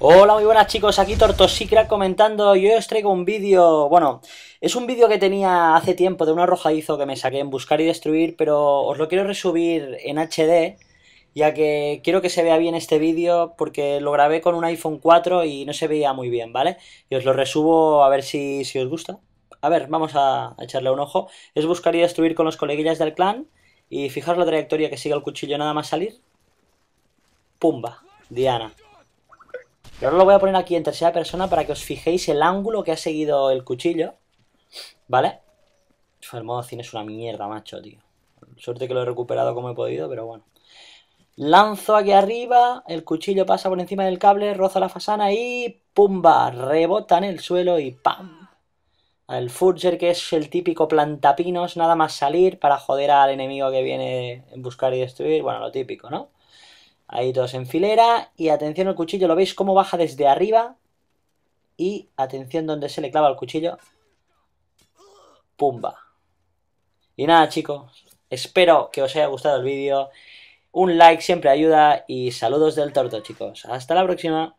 Hola, muy buenas chicos, aquí Tortosikra comentando y hoy os traigo un vídeo, bueno, es un vídeo que tenía hace tiempo de un arrojadizo que me saqué en Buscar y Destruir, pero os lo quiero resubir en HD, ya que quiero que se vea bien este vídeo porque lo grabé con un iPhone 4 y no se veía muy bien, ¿vale? Y os lo resubo a ver si, si os gusta. A ver, vamos a, echarle un ojo. Es Buscar y Destruir con los coleguillas del clan y fijaros la trayectoria que sigue el cuchillo nada más salir. Pumba, Diana. Y ahora lo voy a poner aquí en tercera persona para que os fijéis el ángulo que ha seguido el cuchillo. ¿Vale? el modo cine es una mierda, macho, tío. Suerte que lo he recuperado como he podido, pero bueno. Lanzo aquí arriba, el cuchillo pasa por encima del cable, roza la fasana y ¡pumba! Rebota en el suelo y ¡pam! El Furger, que es el típico plantapinos, nada más salir para joder al enemigo que viene a buscar y destruir. Bueno, lo típico, ¿no? Ahí todos en filera. Y atención al cuchillo, lo veis cómo baja desde arriba. Y atención donde se le clava el cuchillo. Pumba. Y nada chicos, espero que os haya gustado el vídeo. Un like siempre ayuda y saludos del torto chicos. Hasta la próxima.